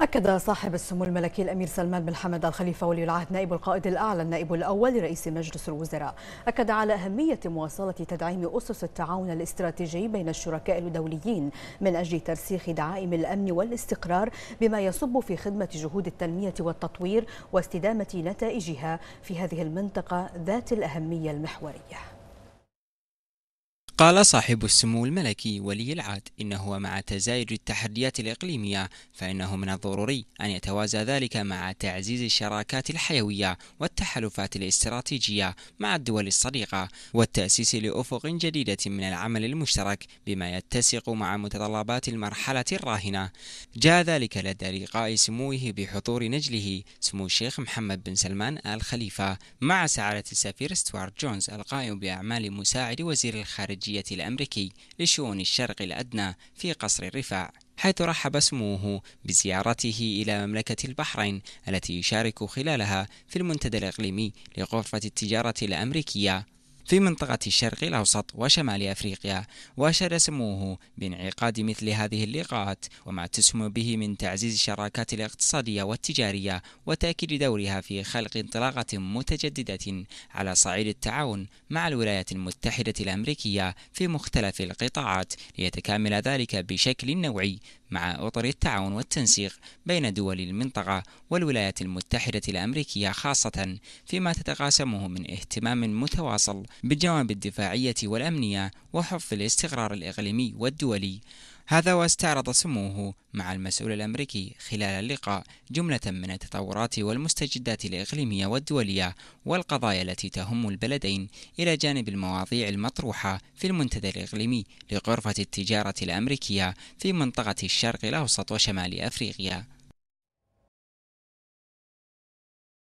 أكد صاحب السمو الملكي الأمير سلمان بن حمد الخليفة ولي العهد نائب القائد الأعلى النائب الأول لرئيس مجلس الوزراء أكد على أهمية مواصلة تدعيم أسس التعاون الاستراتيجي بين الشركاء الدوليين من أجل ترسيخ دعائم الأمن والاستقرار بما يصب في خدمة جهود التنمية والتطوير واستدامة نتائجها في هذه المنطقة ذات الأهمية المحورية قال صاحب السمو الملكي ولي العهد إنه مع تزايد التحديات الإقليمية فإنه من الضروري أن يتوازى ذلك مع تعزيز الشراكات الحيوية والتحالفات الاستراتيجية مع الدول الصديقة والتأسيس لأفق جديدة من العمل المشترك بما يتسق مع متطلبات المرحلة الراهنة جاء ذلك لدى لقاء سموه بحضور نجله سمو الشيخ محمد بن سلمان آل خليفة مع سعادة السفير ستوارت جونز القائم بأعمال مساعد وزير الخارجية الخارجية الأمريكي لشؤون الشرق الأدنى في قصر الرفاع حيث رحب سموه بزيارته إلى مملكة البحرين التي يشارك خلالها في المنتدى الإقليمي لغرفة التجارة الأمريكية في منطقة الشرق الأوسط وشمال أفريقيا وأشار سموه بانعقاد مثل هذه اللقاءات وما تسهم به من تعزيز الشراكات الاقتصادية والتجارية وتأكيد دورها في خلق انطلاقة متجددة على صعيد التعاون مع الولايات المتحدة الأمريكية في مختلف القطاعات ليتكامل ذلك بشكل نوعي مع أطر التعاون والتنسيق بين دول المنطقة والولايات المتحدة الأمريكية خاصة فيما تتقاسمه من اهتمام متواصل بالجوانب الدفاعية والأمنية وحفظ الاستقرار الإقليمي والدولي هذا واستعرض سموه مع المسؤول الأمريكي خلال اللقاء جملة من التطورات والمستجدات الإقليمية والدولية والقضايا التي تهم البلدين إلى جانب المواضيع المطروحة في المنتدى الإقليمي لغرفة التجارة الأمريكية في منطقة الشرق الأوسط وشمال أفريقيا